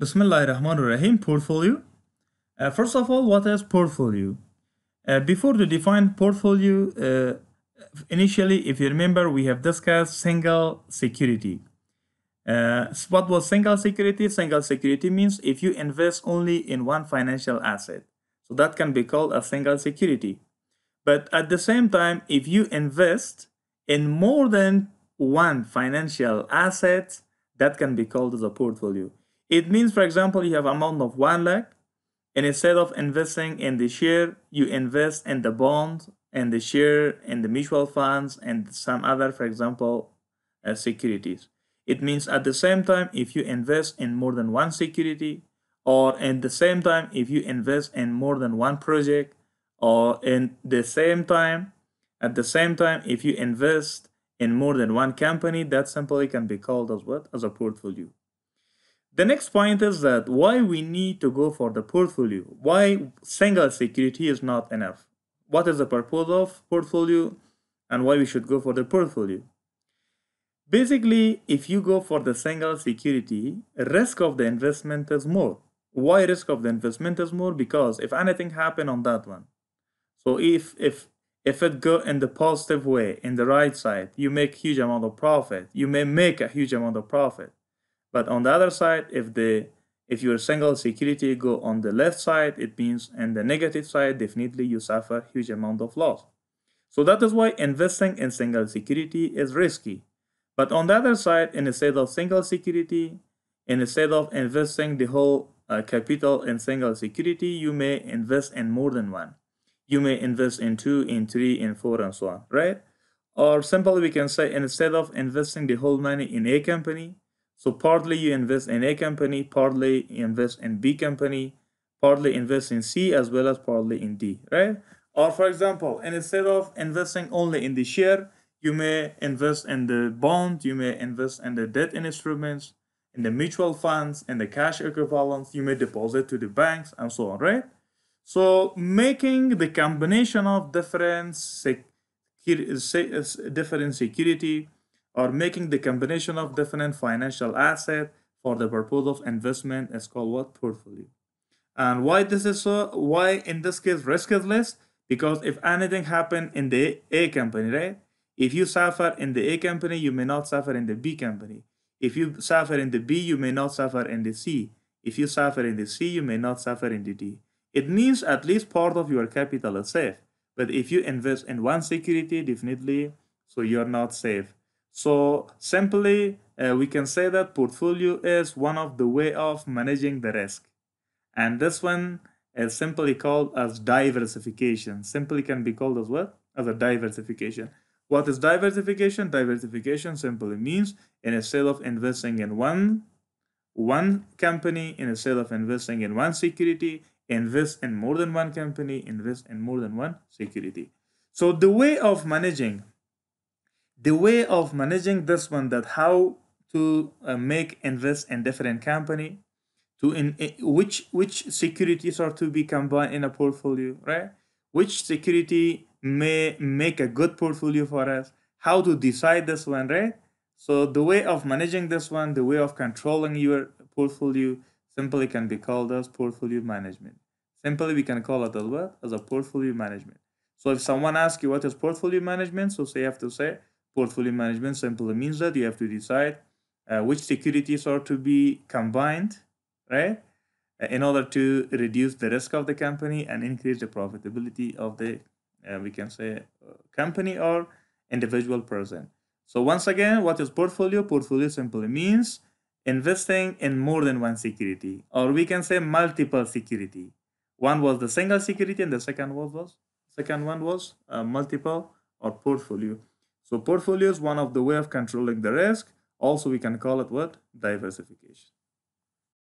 Bismillahirrahmanirrahim, portfolio. Uh, first of all, what is portfolio? Uh, before to define portfolio, uh, initially, if you remember, we have discussed single security. Uh, what was single security? Single security means if you invest only in one financial asset. So that can be called a single security. But at the same time, if you invest in more than one financial asset, that can be called as a portfolio. It means, for example, you have amount of one lakh, and instead of investing in the share, you invest in the bond and the share and the mutual funds and some other, for example, uh, securities. It means at the same time, if you invest in more than one security, or at the same time, if you invest in more than one project, or in the same time, at the same time, if you invest in more than one company, that simply can be called as what? As a portfolio. The next point is that why we need to go for the portfolio, why single security is not enough. What is the purpose of portfolio and why we should go for the portfolio? Basically, if you go for the single security, risk of the investment is more. Why risk of the investment is more? Because if anything happen on that one, so if if if it go in the positive way, in the right side, you make huge amount of profit. You may make a huge amount of profit. But on the other side, if the if your single security go on the left side, it means in the negative side, definitely you suffer huge amount of loss. So that is why investing in single security is risky. But on the other side, instead of single security, instead of investing the whole uh, capital in single security, you may invest in more than one. You may invest in two, in three, in four, and so on, right? Or simply we can say instead of investing the whole money in a company, so partly you invest in A company, partly invest in B company, partly invest in C as well as partly in D, right? Or for example, instead of investing only in the share, you may invest in the bond, you may invest in the debt instruments, in the mutual funds, in the cash equivalents, you may deposit to the banks and so on, right? So making the combination of different, sec different security or making the combination of different financial assets for the purpose of investment is called what portfolio. And why this is so? Why in this case risk is less? Because if anything happen in the A company, right? If you suffer in the A company, you may not suffer in the B company. If you suffer in the B, you may not suffer in the C. If you suffer in the C, you may not suffer in the D. It means at least part of your capital is safe. But if you invest in one security, definitely, so you're not safe. So simply, uh, we can say that portfolio is one of the way of managing the risk. And this one is simply called as diversification. Simply can be called as what? As a diversification. What is diversification? Diversification simply means in a of investing in one one company, in a of investing in one security, invest in more than one company, invest in more than one security. So the way of managing the way of managing this one that how to uh, make invest in different company to in, in eh, which which securities are to be combined in a portfolio right which security may make a good portfolio for us how to decide this one right so the way of managing this one the way of controlling your portfolio simply can be called as portfolio management simply we can call it as well as a portfolio management so if someone asks you what is portfolio management so you have to say portfolio management simply means that you have to decide uh, which securities are to be combined, right? Uh, in order to reduce the risk of the company and increase the profitability of the, uh, we can say, uh, company or individual person. So once again, what is portfolio? Portfolio simply means investing in more than one security, or we can say multiple security. One was the single security, and the second was second one was uh, multiple or portfolio. So portfolio is one of the way of controlling the risk. Also, we can call it what? Diversification.